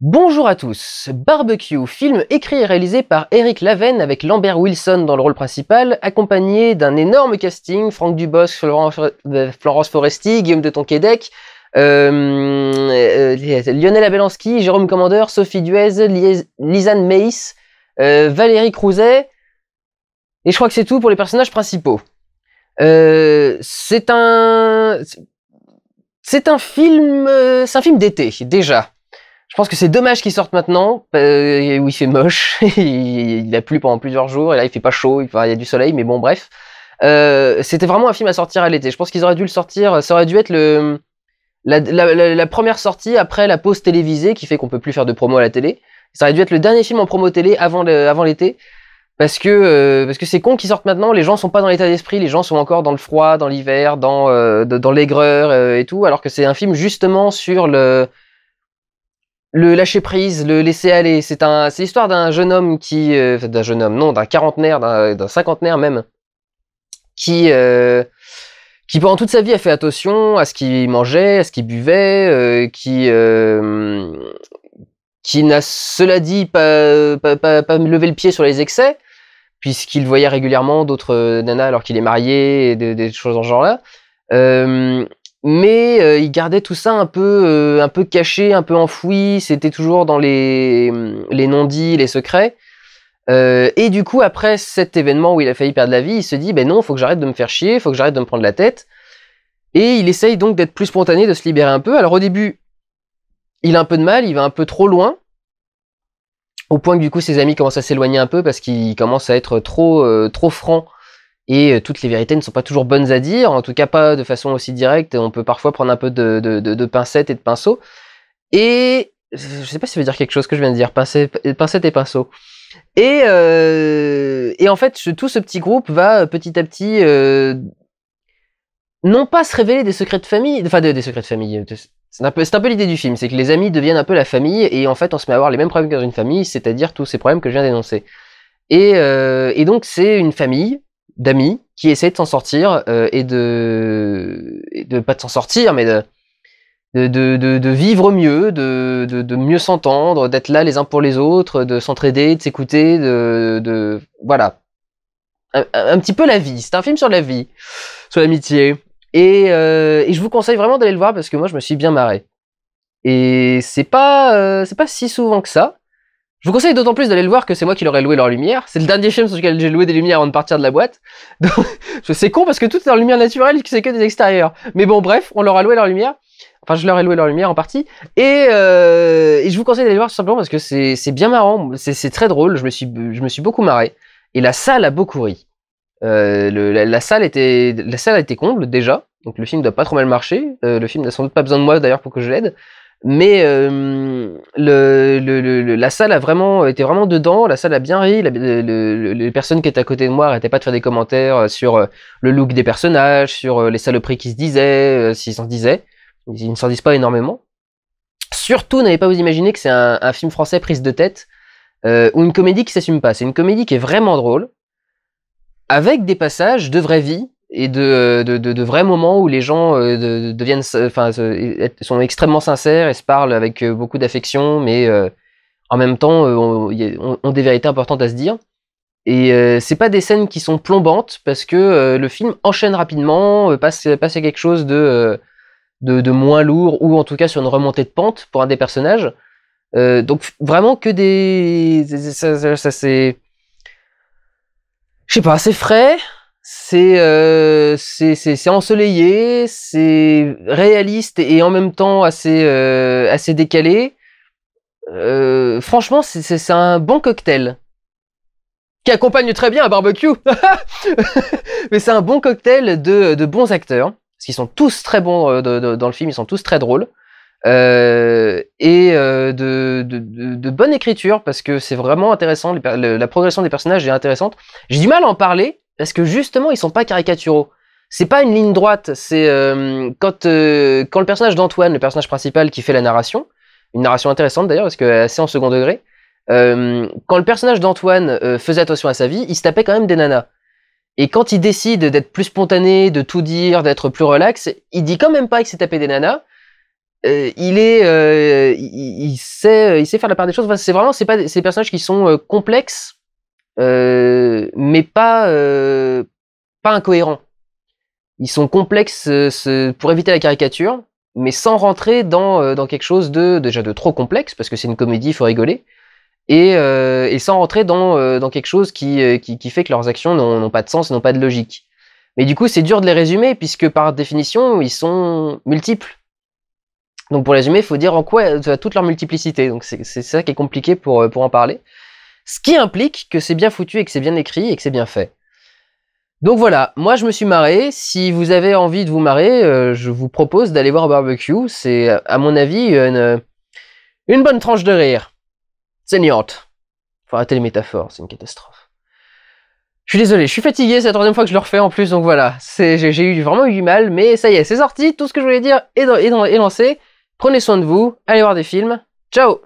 Bonjour à tous. Barbecue, film écrit et réalisé par Eric Laven avec Lambert Wilson dans le rôle principal, accompagné d'un énorme casting, Franck Dubos, euh, Florence Foresti, Guillaume de Tonquédec, euh, euh, Lionel Abelansky, Jérôme Commander, Sophie Duez, Lisanne Meis, Valérie Crouzet, et je crois que c'est tout pour les personnages principaux. c'est un, c'est un film, c'est un film d'été déjà. Je pense que c'est dommage qu'il sorte maintenant, euh, où il fait moche, il a plu pendant plusieurs jours, et là il fait pas chaud, il, y a du soleil, mais bon bref. Euh, c'était vraiment un film à sortir à l'été. Je pense qu'ils auraient dû le sortir, ça aurait dû être le, la, première sortie après la pause télévisée qui fait qu'on peut plus faire de promo à la télé. Ça aurait dû être le dernier film en promo télé avant l'été. Parce que euh, parce que c'est con qu'ils sortent maintenant, les gens sont pas dans l'état d'esprit, les gens sont encore dans le froid, dans l'hiver, dans, euh, dans l'aigreur euh, et tout, alors que c'est un film justement sur le, le lâcher prise, le laisser aller, c'est un, c'est l'histoire d'un jeune homme qui, euh, d'un jeune homme, non, d'un quarantenaire, d'un, cinquantenaire même, qui, euh, qui pendant toute sa vie a fait attention à ce qu'il mangeait, à ce qu'il buvait, euh, qui, qui n'a cela dit pas, pas, pas, pas, levé le pied sur les excès, puisqu'il voyait régulièrement d'autres nanas alors qu'il est marié et des, choses en ce genre-là mais euh, il gardait tout ça un peu, euh, un peu caché, un peu enfoui. C'était toujours dans les, mm, non-dits, les secrets. Euh, et du coup, après cet événement où il a failli perdre la vie, il se dit ben non, faut que j'arrête de me faire chier, il faut que j'arrête de me prendre la tête. Et il essaye donc d'être plus spontané, de se libérer un peu. Alors au début, il a un peu de mal, il va un peu trop loin, au point que du coup ses amis commencent à s'éloigner un peu parce qu'il commence à être trop, trop franc et euh, toutes les vérités ne sont pas toujours bonnes à dire, en tout cas pas de façon aussi directe, on peut parfois prendre un peu de, de, pincettes et de pinceaux. Et je sais pas si ça veut dire quelque chose que je viens de dire, pincettes, et pinceaux. Et, euh, et en fait, tout ce petit groupe va euh, petit à petit non pas se révéler des secrets de famille, enfin des, secrets de famille. C'est un peu, peu l'idée du film, c'est que les amis deviennent un peu la famille et en fait on se met à avoir les mêmes problèmes que dans une famille, c'est-à-dire tous ces problèmes que je viens d'énoncer. Et, et donc c'est une famille, d'amis qui essaient de s'en sortir euh, et, de, de pas de s'en sortir, mais de, de, de, vivre mieux, de, mieux s'entendre, d'être là les uns pour les autres, de s'entraider, de s'écouter, de, voilà. Un, petit peu la vie. C'est un film sur la vie, sur l'amitié. Euh, et, je vous conseille vraiment d'aller le voir parce que moi je me suis bien marré. Et c'est pas, euh, c'est pas si souvent que ça. Je vous conseille d'autant plus d'aller le voir que c'est moi qui leur ai loué leur lumière. C'est le dernier film sur lequel j'ai loué des lumières avant de partir de la boîte. c'est con parce que tout est en lumière naturelle, c'est que des extérieurs. Mais bon, bref, on leur a loué leur lumière. Enfin, je leur ai loué leur lumière en partie. Et, euh, je vous conseille d'aller voir tout simplement parce que c'est bien marrant, c'est très drôle. Je me, suis, je me suis beaucoup marré. Et la salle a beaucoup ri. Euh, la, salle était, la salle a été comble déjà. Donc le film doit pas trop mal marcher. Euh, le film n'a sans doute pas besoin de moi d'ailleurs pour que je l'aide. Mais euh, la salle a vraiment été vraiment dedans, la salle a bien ri, les personnes qui étaient à côté de moi n'arrêtaient pas de faire des commentaires euh, sur euh, le look des personnages, sur les saloperies qui se disaient, s'ils s'en disaient. Ils ne s'en disent pas énormément. Surtout, n'avez pas vous imaginer que c'est un, film français prise de tête ou une comédie qui s'assume pas. C'est une comédie qui est vraiment drôle, avec des passages de vraie vie et de, de, de, vrais moments où les gens euh, deviennent, enfin, sont extrêmement sincères et se parlent avec euh, beaucoup d'affection, mais euh, en même temps ont des vérités importantes à se dire. Et c'est pas des scènes qui sont plombantes parce que le film enchaîne rapidement, passe, passe à quelque chose de, de, moins lourd ou en tout cas sur une remontée de pente pour un des personnages. donc vraiment que des, ça, ça c'est, je sais pas, c'est frais c'est euh, ensoleillé, c'est réaliste et en même temps assez, euh, assez décalé. Euh, franchement, c'est un bon cocktail qui accompagne très bien un barbecue. Mais c'est un bon cocktail de, de, bons acteurs, parce qu'ils sont tous très bons euh, dans le film, ils sont tous très drôles. et de, de, de, bonne écriture parce que c'est vraiment intéressant, la progression des personnages est intéressante. J'ai du mal à en parler parce que justement, ils sont pas caricaturaux. C'est pas une ligne droite, c'est euh, euh, quand, le personnage d'Antoine, le personnage principal qui fait la narration, une narration intéressante d'ailleurs, parce qu'elle est assez en second degré, euh, quand le personnage d'Antoine faisait attention à sa vie, il se tapait quand même des nanas. Et quand il décide d'être plus spontané, de tout dire, d'être plus relax, il dit quand même pas qu'il s'est tapé des nanas, il est, il, sait, il sait faire la part des choses. c'est vraiment, c'est pas ces personnages qui sont complexes euh, mais pas, euh, pas incohérents. Ils sont complexes euh, pour éviter la caricature, mais sans rentrer dans, dans quelque chose de déjà de trop complexe, parce que c'est une comédie, il faut rigoler, et, et sans rentrer dans, dans quelque chose qui, qui, fait que leurs actions n'ont pas de sens, n'ont pas de logique. Mais du coup, c'est dur de les résumer, puisque par définition, ils sont multiples. Donc pour résumer, il faut dire en quoi toute leur multiplicité. Donc c'est ça qui est compliqué pour, pour en parler ce qui implique que c'est bien foutu et que c'est bien écrit et que c'est bien fait. Donc voilà, moi je me suis marré. Si vous avez envie de vous marrer, euh, je vous propose d'aller voir barbecue. C'est, à mon avis, une, euh, bonne tranche de rire. niante. Faut arrêter les métaphores, c'est une catastrophe. Je suis désolé, je suis fatigué, c'est la troisième fois que je le refais en plus, donc voilà. J'ai eu vraiment eu du mal, mais ça y est, c'est sorti. Tout ce que je voulais dire est, est lancé. Prenez soin de vous, allez voir des films. Ciao